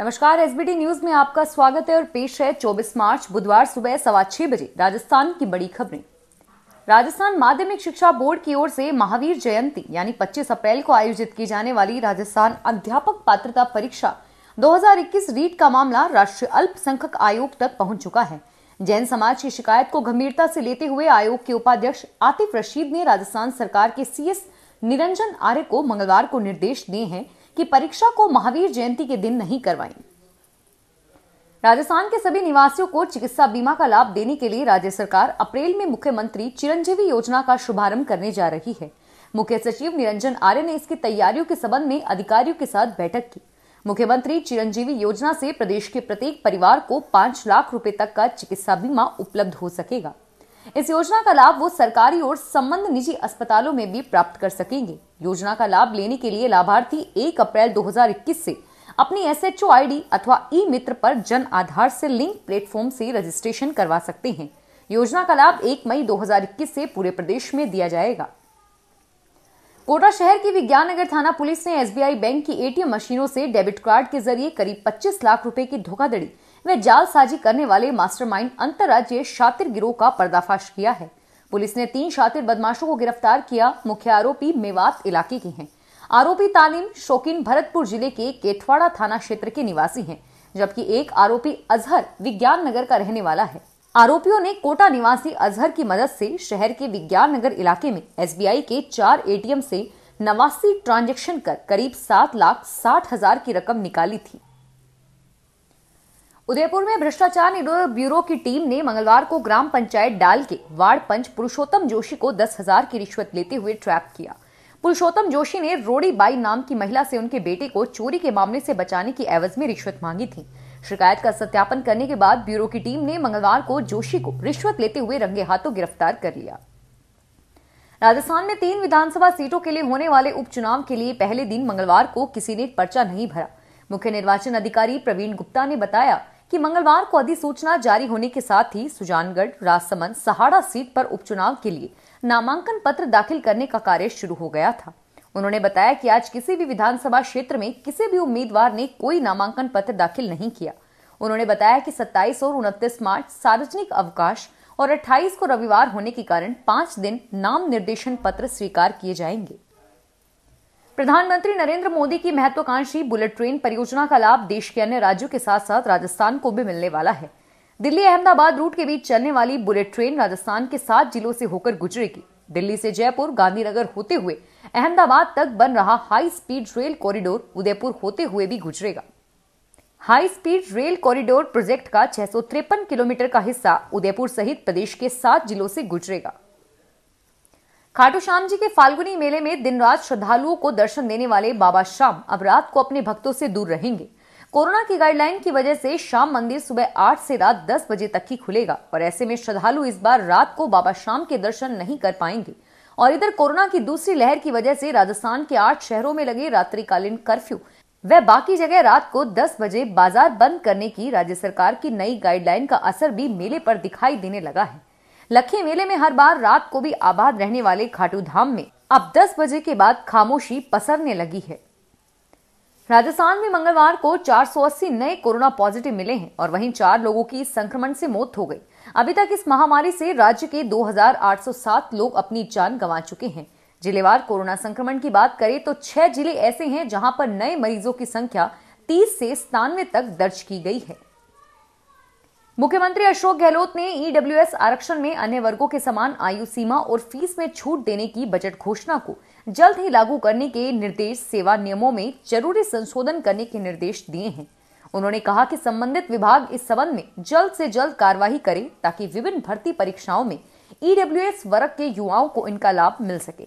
नमस्कार SBT news में आपका स्वागत है और पेश है 24 मार्च बुधवार सुबह सवा छह बजे राजस्थान की बड़ी खबरें राजस्थान माध्यमिक शिक्षा बोर्ड की ओर से महावीर जयंती यानी 25 अप्रैल को आयोजित की जाने वाली राजस्थान अध्यापक पात्रता परीक्षा 2021 रीट का मामला राष्ट्रीय अल्पसंख्यक आयोग तक पहुंच चुका है जैन समाज की शिकायत को गंभीरता से लेते हुए आयोग के उपाध्यक्ष आतिफ रशीद ने राजस्थान सरकार के सीएस निरंजन आर्य को मंगलवार को निर्देश दिए हैं कि परीक्षा को महावीर जयंती के दिन नहीं करवाई राजस्थान के सभी निवासियों को चिकित्सा बीमा का लाभ देने के लिए राज्य सरकार अप्रैल में मुख्यमंत्री चिरंजीवी योजना का शुभारंभ करने जा रही है मुख्य सचिव निरंजन आर्य ने इसकी तैयारियों के संबंध में अधिकारियों के साथ बैठक की मुख्यमंत्री चिरंजीवी योजना से प्रदेश के प्रत्येक परिवार को पांच लाख रुपए तक का चिकित्सा बीमा उपलब्ध हो सकेगा इस योजना का लाभ वो सरकारी और संबंध निजी अस्पतालों में भी प्राप्त कर सकेंगे योजना का लाभ लेने के लिए लाभार्थी 1 अप्रैल 2021 से अपनी एस एच अथवा ई मित्र पर जन आधार से लिंक प्लेटफॉर्म से रजिस्ट्रेशन करवा सकते हैं योजना का लाभ 1 मई 2021 से पूरे प्रदेश में दिया जाएगा कोटा शहर की विज्ञान नगर थाना पुलिस ने एसबीआई बैंक की एटीएम मशीनों से डेबिट कार्ड के जरिए करीब 25 लाख रुपए की धोखाधड़ी व जालसाजी करने वाले मास्टरमाइंड अंतर्राज्यीय शातिर गिरोह का पर्दाफाश किया है पुलिस ने तीन शातिर बदमाशों को गिरफ्तार किया मुख्य आरोपी मेवात इलाके के हैं आरोपी तालीम शौकीन भरतपुर जिले के केठवाड़ा थाना क्षेत्र के निवासी हैं जबकि एक आरोपी अजहर विज्ञान नगर का रहने वाला है आरोपियों ने कोटा निवासी अजहर की मदद से शहर के विज्ञान नगर इलाके में एसबीआई के चार एटीएम से नवासी ट्रांजैक्शन कर करीब सात लाख साठ हजार की रकम निकाली थी उदयपुर में भ्रष्टाचार निरोधक ब्यूरो की टीम ने मंगलवार को ग्राम पंचायत डाल के वार्ड पंच पुरुषोत्तम जोशी को दस हजार की रिश्वत लेते हुए ट्रैप किया पुरुषोत्तम जोशी ने रोड़ी बाई नाम की महिला से उनके बेटे को चोरी के मामले से बचाने की एवज में रिश्वत मांगी थी शिकायत का सत्यापन करने के बाद ब्यूरो की टीम ने मंगलवार को जोशी को रिश्वत लेते हुए रंगे हाथों गिरफ्तार कर लिया राजस्थान में तीन विधानसभा सीटों के लिए होने वाले उपचुनाव के लिए पहले दिन मंगलवार को किसी ने पर्चा नहीं भरा मुख्य निर्वाचन अधिकारी प्रवीण गुप्ता ने बताया कि मंगलवार को अधिसूचना जारी होने के साथ ही सुजानगढ़ राजसमंद सहाड़ा सीट पर उपचुनाव के लिए नामांकन पत्र दाखिल करने का कार्य शुरू हो गया था उन्होंने बताया कि आज किसी भी विधानसभा क्षेत्र में किसी भी उम्मीदवार ने कोई नामांकन पत्र दाखिल नहीं किया उन्होंने बताया कि 27 और उनतीस मार्च सार्वजनिक अवकाश और 28 को रविवार होने के कारण पांच दिन नाम निर्देशन पत्र स्वीकार किए जाएंगे प्रधानमंत्री नरेंद्र मोदी की महत्वाकांक्षी बुलेट ट्रेन परियोजना का लाभ देश के अन्य राज्यों के साथ साथ राजस्थान को भी मिलने वाला है दिल्ली अहमदाबाद रूट के बीच चलने वाली बुलेट ट्रेन राजस्थान के सात जिलों से होकर गुजरेगी दिल्ली से जयपुर गांधीनगर होते हुए अहमदाबाद तक बन रहा high speed rail corridor Udaipur होते हुए भी गुजरेगा high speed rail corridor project का छह किलोमीटर का हिस्सा उदयपुर सहित प्रदेश के सात जिलों से गुजरेगा खाटू श्याम जी के फाल्गुनी मेले में दिन रात श्रद्धालुओं को दर्शन देने वाले बाबा श्याम अब रात को अपने भक्तों से दूर रहेंगे कोरोना की गाइडलाइन की वजह से शाम मंदिर सुबह 8 से रात 10 बजे तक ही खुलेगा और ऐसे में श्रद्धालु इस बार रात को बाबा श्याम के दर्शन नहीं कर पाएंगे और इधर कोरोना की दूसरी लहर की वजह से राजस्थान के आठ शहरों में लगे रात्रिकालीन कर्फ्यू वह बाकी जगह रात को 10 बजे बाजार बंद करने की राज्य सरकार की नई गाइडलाइन का असर भी मेले पर दिखाई देने लगा है लखी मेले में हर बार रात को भी आबाद रहने वाले खाटू धाम में अब 10 बजे के बाद खामोशी पसरने लगी है राजस्थान में मंगलवार को 480 नए कोरोना पॉजिटिव मिले हैं और वहीं चार लोगों की संक्रमण से मौत हो गई अभी तक इस महामारी से राज्य के 2,807 लोग अपनी जान गंवा चुके हैं जिलेवार कोरोना संक्रमण की बात करें तो छह जिले ऐसे हैं जहां पर नए मरीजों की संख्या 30 से सतानवे तक दर्ज की गई है मुख्यमंत्री अशोक गहलोत ने ईडब्ल्यूएस e आरक्षण में अन्य वर्गों के समान आयु सीमा और फीस में छूट देने की बजट घोषणा को जल्द ही लागू करने के निर्देश सेवा नियमों में जरूरी संशोधन करने के निर्देश दिए हैं उन्होंने कहा कि संबंधित विभाग इस संबंध में जल्द से जल्द कार्यवाही करे ताकि विभिन्न भर्ती परीक्षाओं में ईडब्ल्यूएस e वर्ग के युवाओं को इनका लाभ मिल सके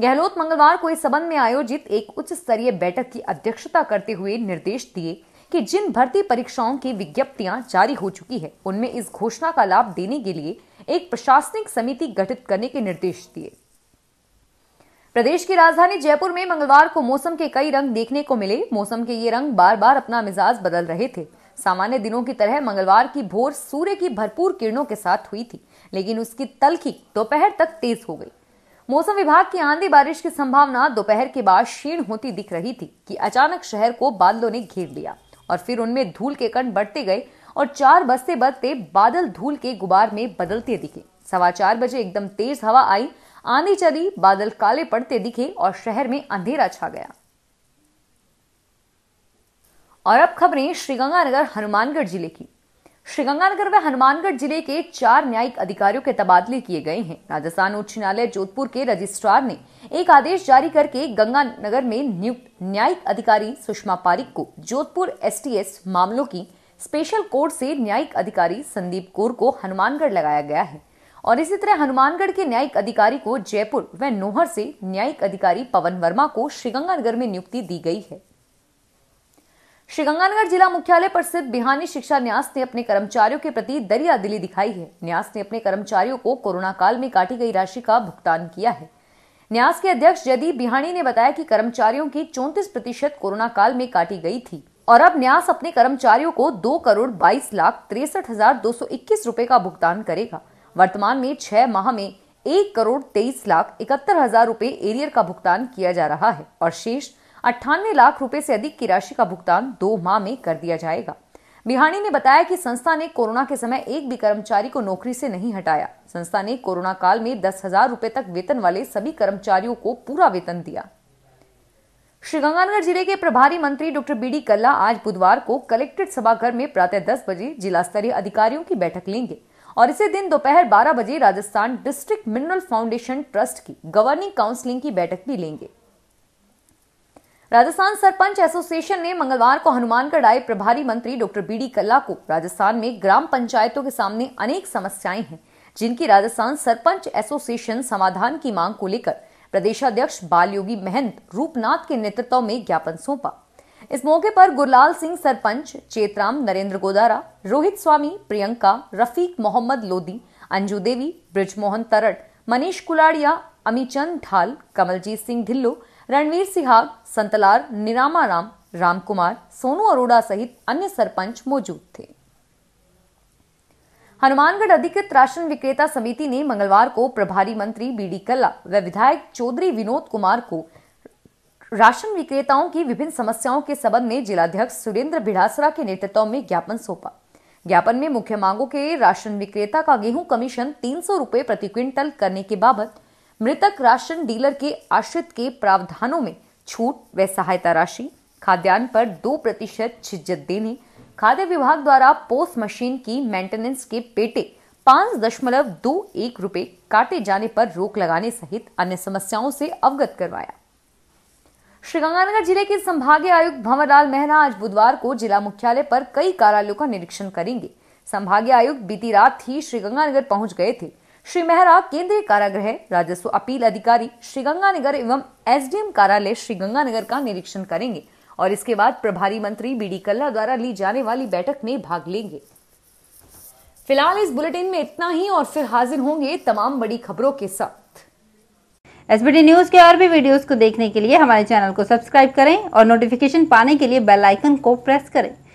गहलोत मंगलवार को इस संबंध में आयोजित एक उच्च स्तरीय बैठक की अध्यक्षता करते हुए निर्देश दिए कि जिन भर्ती परीक्षाओं की विज्ञप्तियां जारी हो चुकी है उनमें इस घोषणा का लाभ देने के लिए एक प्रशासनिक समिति गठित करने के निर्देश दिए प्रदेश की राजधानी जयपुर में मंगलवार को मौसम के कई रंग देखने को मिले मौसम के ये रंग बार बार अपना मिजाज बदल रहे थे सामान्य दिनों की तरह मंगलवार की भोर सूर्य की भरपूर किरणों के साथ हुई थी लेकिन उसकी तलखी दोपहर तक तेज हो गई मौसम विभाग की आंधी बारिश की संभावना दोपहर के बाद क्षीण होती दिख रही थी कि अचानक शहर को बादलों ने घेर लिया और फिर उनमें धूल के कण बढ़ते गए और चार बजते बजते बादल धूल के गुबार में बदलते दिखे सवा चार बजे एकदम तेज हवा आई आंधी चली बादल काले पड़ते दिखे और शहर में अंधेरा छा गया और अब खबरें श्रीगंगानगर हनुमानगढ़ जिले की श्रीगंगानगर व हनुमानगढ़ जिले के चार न्यायिक अधिकारियों के तबादले किए गए हैं राजस्थान उच्च न्यायालय जोधपुर के रजिस्ट्रार ने एक आदेश जारी करके गंगानगर में नियुक्त न्यायिक अधिकारी सुषमा पारिक को जोधपुर एसटीएस मामलों की स्पेशल कोर्ट से न्यायिक अधिकारी संदीप कौर को हनुमानगढ़ लगाया गया है और इसी तरह हनुमानगढ़ के न्यायिक अधिकारी को जयपुर व नोहर से न्यायिक अधिकारी पवन वर्मा को श्रीगंगानगर में नियुक्ति दी गई है श्रीगंगानगर जिला मुख्यालय पर स्थित बिहानी शिक्षा न्यास ने अपने कर्मचारियों के प्रति दरिया दिली दिखाई है न्यास ने अपने कर्मचारियों को कोरोना काल में काटी गई राशि का भुगतान किया है न्यास के अध्यक्ष जयदीप बिहानी ने बताया कि कर्मचारियों की चौंतीस प्रतिशत कोरोना काल में काटी गई थी और अब न्यास अपने कर्मचारियों को दो करोड़ बाईस लाख तिरसठ हजार दो सौ इक्कीस रूपए का भुगतान करेगा वर्तमान में छह माह में एक करोड़ तेईस लाख इकहत्तर हजार रूपए एरियर का भुगतान किया जा रहा है और शेष अट्ठानवे लाख रुपए से अधिक की राशि का भुगतान दो माह में कर दिया जाएगा बिहानी ने बताया कि संस्था ने कोरोना के समय एक भी कर्मचारी को नौकरी से नहीं हटाया संस्था ने कोरोना काल में दस हजार रूपए तक वेतन वाले सभी कर्मचारियों को पूरा वेतन दिया श्रीगंगानगर जिले के प्रभारी मंत्री डॉक्टर बीडी कल्ला आज बुधवार को कलेक्ट्रेट सभागार में प्रातः दस बजे जिला स्तरीय अधिकारियों की बैठक लेंगे और इसी दिन दोपहर बारह बजे Rajasthan district mineral foundation trust की गवर्निंग काउंसिलिंग की बैठक भी लेंगे राजस्थान सरपंच एसोसिएशन ने मंगलवार को हनुमानगढ़ आए प्रभारी मंत्री डॉक्टर बी डी कल्ला को राजस्थान में ग्राम पंचायतों के सामने अनेक समस्याएं हैं जिनकी राजस्थान सरपंच एसोसिएशन समाधान की मांग को लेकर प्रदेशाध्यक्ष योगी महंत रूपनाथ के नेतृत्व में ज्ञापन सौंपा इस मौके पर गुरलाल सिंह सरपंच चेतराम नरेंद्र गोदारा रोहित स्वामी प्रियंका रफीक मोहम्मद लोधी अंजू देवी ब्रिजमोहन तरट मनीष कुलाड़िया अमीचंद ढाल कमलजीत सिंह ढिल्लो रणवीर सिहाग संतलार निरामा राम रामकुमार सोनू अरोड़ा सहित अन्य सरपंच मौजूद थे हनुमानगढ़ अधिकृत राशन विक्रेता समिति ने मंगलवार को प्रभारी मंत्री बीडी कल्ला व विधायक चौधरी विनोद कुमार को राशन विक्रेताओं की विभिन्न समस्याओं के संबंध में जिलाध्यक्ष सुरेंद्र भिड़ासरा के नेतृत्व में ज्ञापन सौंपा ज्ञापन में मुख्य मांगों के राशन विक्रेता का गेहूं कमीशन तीन सौ प्रति क्विंटल करने के बाबत मृतक राशन डीलर के आश्रित के प्रावधानों में छूट व सहायता राशि खाद्यान्न पर दो प्रतिशत छिज्जत देने खाद्य विभाग द्वारा पोस्ट मशीन की मेंटेनेंस के पेटे पांच दशमलव दो एक रूपए काटे जाने पर रोक लगाने सहित अन्य समस्याओं से अवगत करवाया श्रीगंगानगर जिले के संभागीय आयुक्त भंवरलाल मेहरा आज बुधवार को जिला मुख्यालय पर कई कार्यालयों का निरीक्षण करेंगे संभागीय आयुक्त बीती रात ही श्रीगंगानगर पहुंच गए थे श्री मेहरा केंद्रीय कारागृह राजस्व अपील अधिकारी श्रीगंगानगर एवं एसडीएम कार्यालय श्रीगंगानगर का निरीक्षण करेंगे और इसके बाद प्रभारी मंत्री बी डी कल्ला द्वारा ली जाने वाली बैठक में भाग लेंगे फिलहाल इस बुलेटिन में इतना ही और फिर हाजिर होंगे तमाम बड़ी खबरों के साथ एसबीटी न्यूज के और भी वीडियोस को देखने के लिए हमारे चैनल को सब्सक्राइब करें और नोटिफिकेशन पाने के लिए बेल आइकन को प्रेस करें